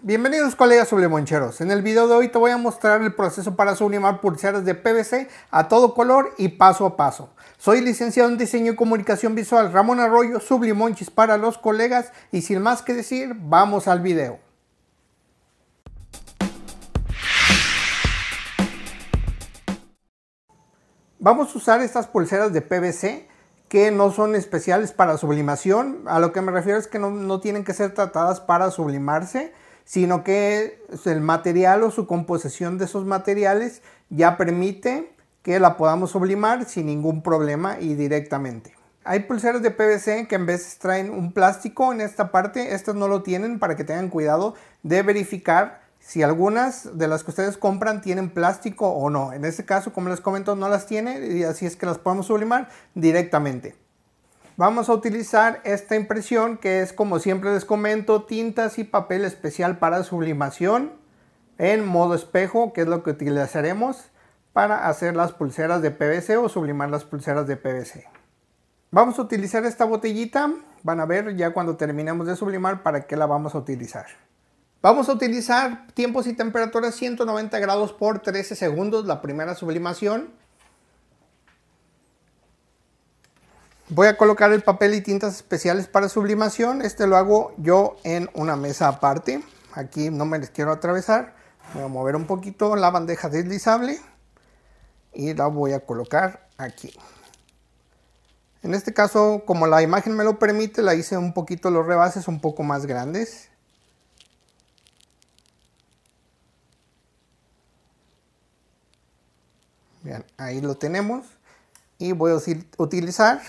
Bienvenidos colegas sublimoncheros en el video de hoy te voy a mostrar el proceso para sublimar pulseras de PVC a todo color y paso a paso. Soy licenciado en diseño y comunicación visual Ramón Arroyo, sublimonchis para los colegas y sin más que decir, vamos al video. Vamos a usar estas pulseras de PVC que no son especiales para sublimación, a lo que me refiero es que no tienen que ser tratadas para sublimarse, sino que el material o su composición de esos materiales ya permite que la podamos sublimar sin ningún problema y directamente. Hay pulseras de PVC que en vez traen un plástico en esta parte, estas no lo tienen para que tengan cuidado de verificar si algunas de las que ustedes compran tienen plástico o no. En este caso, como les comento, no las tiene y así es que las podemos sublimar directamente. Vamos a utilizar esta impresión que es como siempre les comento tintas y papel especial para sublimación en modo espejo que es lo que utilizaremos para hacer las pulseras de PVC o sublimar las pulseras de PVC. Vamos a utilizar esta botellita, van a ver ya cuando terminemos de sublimar para qué la vamos a utilizar. Vamos a utilizar tiempos y temperaturas 190 grados por 13 segundos la primera sublimación Voy a colocar el papel y tintas especiales para sublimación. Este lo hago yo en una mesa aparte. Aquí no me les quiero atravesar. Voy a mover un poquito la bandeja deslizable y la voy a colocar aquí. En este caso, como la imagen me lo permite, la hice un poquito los rebases un poco más grandes. Bien, ahí lo tenemos. Y voy a utilizar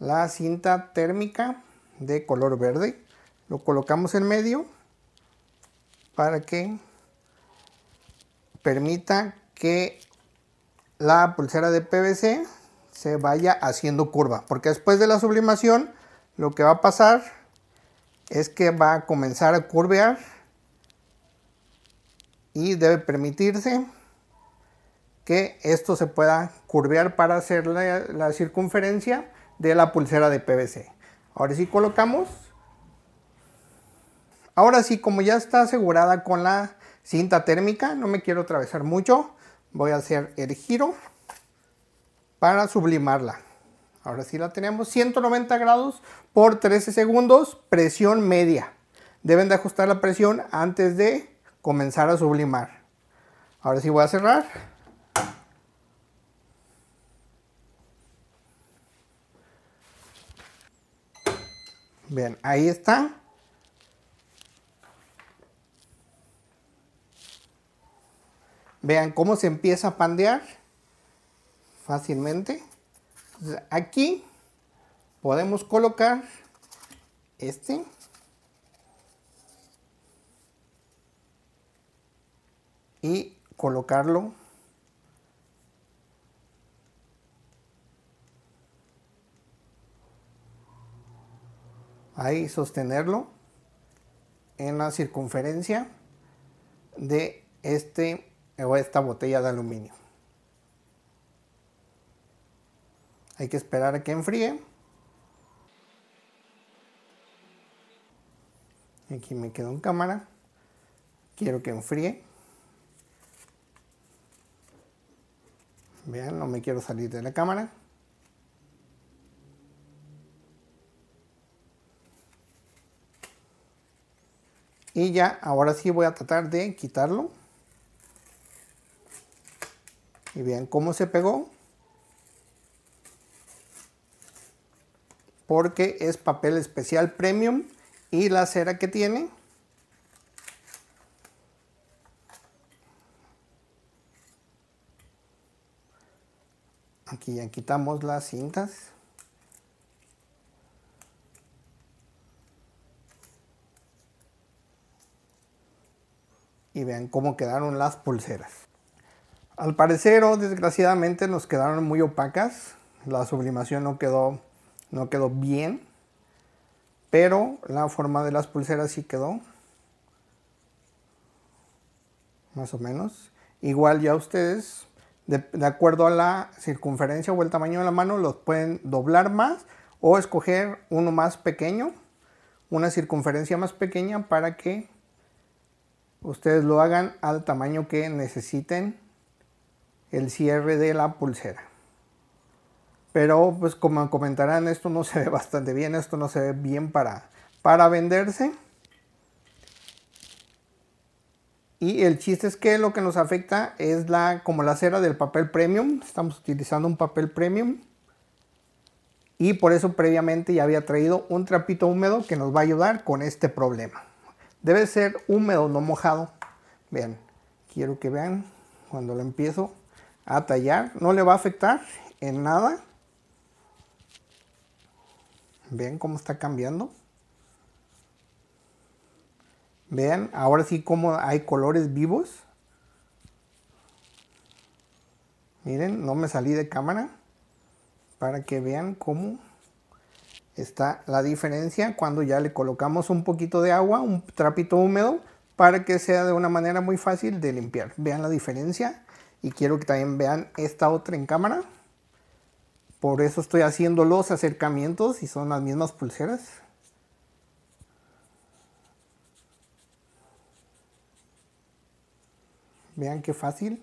la cinta térmica de color verde. Lo colocamos en medio para que permita que la pulsera de PVC se vaya haciendo curva. Porque después de la sublimación lo que va a pasar es que va a comenzar a curvear y debe permitirse que esto se pueda curvear para hacer la, la circunferencia de la pulsera de PVC. Ahora sí colocamos. Ahora sí, como ya está asegurada con la cinta térmica, no me quiero atravesar mucho, voy a hacer el giro para sublimarla. Ahora sí la tenemos 190 grados por 13 segundos, presión media. Deben de ajustar la presión antes de comenzar a sublimar. Ahora sí voy a cerrar. vean ahí está. Vean cómo se empieza a pandear fácilmente. aquí podemos colocar este. Y colocarlo ahí sostenerlo en la circunferencia de este o esta botella de aluminio. Hay que esperar a que enfríe. Aquí me quedo en cámara. Quiero que enfríe. Vean, no me quiero salir de la cámara. Y ya, ahora sí voy a tratar de quitarlo. Y vean cómo se pegó. Porque es papel especial premium y la cera que tiene. Aquí ya quitamos las cintas. y vean cómo quedaron las pulseras. Al parecer o oh, desgraciadamente nos quedaron muy opacas, la sublimación no quedó, no quedó bien, pero la forma de las pulseras sí quedó, más o menos. Igual ya ustedes, de, de acuerdo a la circunferencia o el tamaño de la mano, los pueden doblar más o escoger uno más pequeño, una circunferencia más pequeña para que Ustedes lo hagan al tamaño que necesiten el cierre de la pulsera. Pero pues como comentarán, esto no se ve bastante bien, esto no se ve bien para, para venderse. Y el chiste es que lo que nos afecta es la como la cera del papel premium. Estamos utilizando un papel premium. Y por eso previamente ya había traído un trapito húmedo que nos va a ayudar con este problema. Debe ser húmedo, no mojado. Vean, quiero que vean cuando lo empiezo a tallar. No le va a afectar en nada. Vean cómo está cambiando. Vean, ahora sí como hay colores vivos. Miren, no me salí de cámara para que vean cómo está la diferencia cuando ya le colocamos un poquito de agua, un trapito húmedo, para que sea de una manera muy fácil de limpiar. Vean la diferencia y quiero que también vean esta otra en cámara. Por eso estoy haciendo los acercamientos y son las mismas pulseras. Vean qué fácil.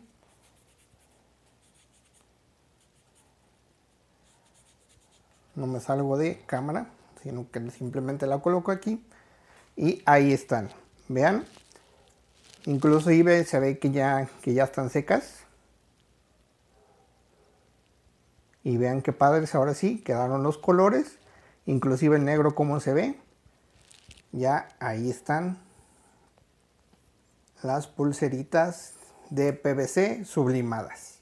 no me salgo de cámara, sino que simplemente la coloco aquí y ahí están. Vean, incluso se ve que ya, que ya están secas. Y vean qué padres ahora sí, quedaron los colores, inclusive el negro como se ve. Ya ahí están las pulseritas de PVC sublimadas.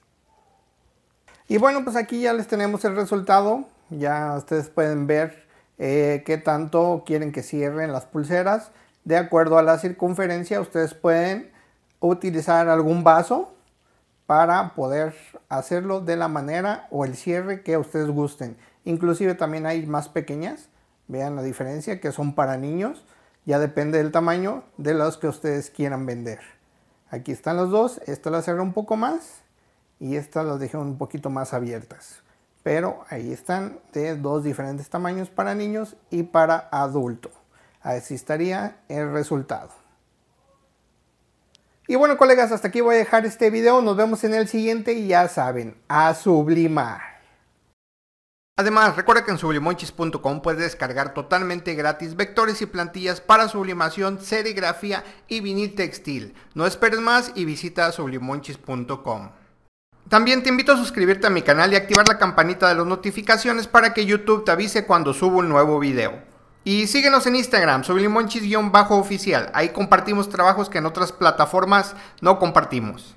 Y bueno, pues aquí ya les tenemos el resultado ya ustedes pueden ver eh, qué tanto quieren que cierren las pulseras. De acuerdo a la circunferencia, ustedes pueden utilizar algún vaso para poder hacerlo de la manera o el cierre que ustedes gusten. Inclusive también hay más pequeñas, vean la diferencia, que son para niños. Ya depende del tamaño de los que ustedes quieran vender. Aquí están los dos, esta la cerré un poco más y esta las dejé un poquito más abiertas pero ahí están de dos diferentes tamaños para niños y para adulto. Así estaría el resultado. Y bueno colegas, hasta aquí voy a dejar este video, nos vemos en el siguiente y ya saben, a sublimar. Además, recuerda que en sublimonchis.com puedes descargar totalmente gratis vectores y plantillas para sublimación, serigrafía y vinil textil. No esperes más y visita sublimonchis.com. También te invito a suscribirte a mi canal y activar la campanita de las notificaciones para que YouTube te avise cuando subo un nuevo video. Y síguenos en Instagram, limonchis oficial Ahí compartimos trabajos que en otras plataformas no compartimos.